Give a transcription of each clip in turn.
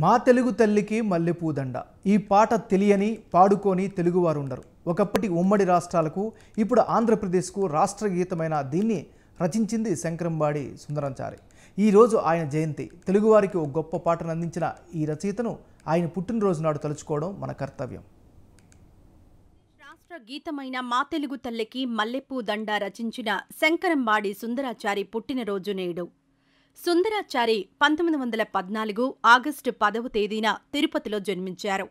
మా తెలుగు తల్లికి మల్లెపూదండ ఈ పాట తెలియని పాడుకొని తెలుగువారు ఉండరు ఒకప్పటి ఉమ్మడి రాష్ట్రాలకు ఇప్పుడు ఆంధ్రప్రదేశ్కు రాష్ట్ర గీతమైన దీన్ని రచించింది శంకరంబాడి సుందరంచారి ఈరోజు ఆయన జయంతి తెలుగువారికి ఒక గొప్ప పాటను అందించిన ఈ రచయితను ఆయన పుట్టినరోజు నాడు తలుచుకోవడం మన కర్తవ్యం రాష్ట్ర గీతమైన మా తెలుగు తల్లికి మల్లెపూ దండ రచించిన శంకరంబాడి సుందరాచారి పుట్టినరోజు నేడు సుందరాచారి పంతొమ్మిది వందల పద్నాలుగు ఆగస్టు పదవ తేదీన తిరుపతిలో జన్మించారు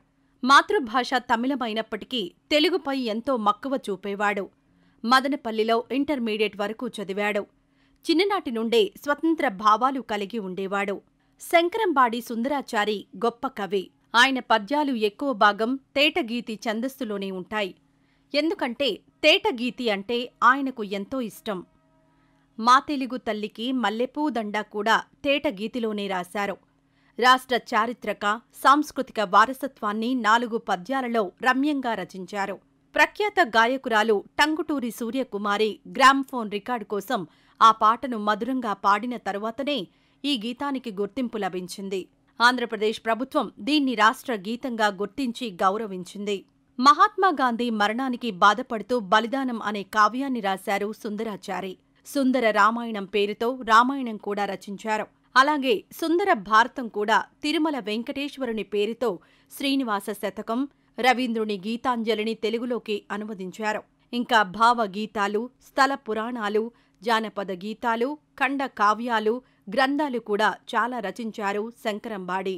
మాతృభాష తమిళమైనప్పటికీ తెలుగుపై ఎంతో మక్కువ చూపేవాడు మదనపల్లిలో ఇంటర్మీడియట్ వరకు చదివాడు చిన్ననాటి నుండే స్వతంత్ర భావాలు కలిగి ఉండేవాడు శంకరంబాడి సుందరాచారి గొప్ప కవి ఆయన పద్యాలు ఎక్కువ భాగం తేటగీతి ఛందస్సులోనే ఉంటాయి ఎందుకంటే తేటగీతి అంటే ఆయనకు ఎంతో ఇష్టం మా తెలుగు తల్లికి మల్లెపూ దండ కూడా తేట గీతిలోనే రాశారు రాష్ట్ర చారిత్రక సాంస్కృతిక వారసత్వాన్ని నాలుగు పద్యాలలో రమ్యంగా రచించారు ప్రఖ్యాత గాయకురాలు టంగుటూరి సూర్యకుమారి గ్రామ్ఫోన్ రికార్డు కోసం ఆ పాటను మధురంగా పాడిన తరువాతనే ఈ గీతానికి గుర్తింపు లభించింది ఆంధ్రప్రదేశ్ ప్రభుత్వం దీన్ని రాష్ట్ర గీతంగా గుర్తించి గౌరవించింది మహాత్మాగాంధీ మరణానికి బాధపడుతూ బలిదానం అనే కావ్యాన్ని రాశారు సుందరాచారి సుందర రామాయణం పేరుతో రామాయణం కూడా రచించారు అలాగే సుందర భారతం కూడా తిరుమల వెంకటేశ్వరుని పేరుతో శ్రీనివాస శతకం రవీంద్రుని గీతాంజలిని తెలుగులోకి అనువదించారు ఇంకా భావ గీతాలు స్థల పురాణాలు జానపద గీతాలు ఖండ కావ్యాలు గ్రంథాలు కూడా చాలా రచించారు శంకరంబాడి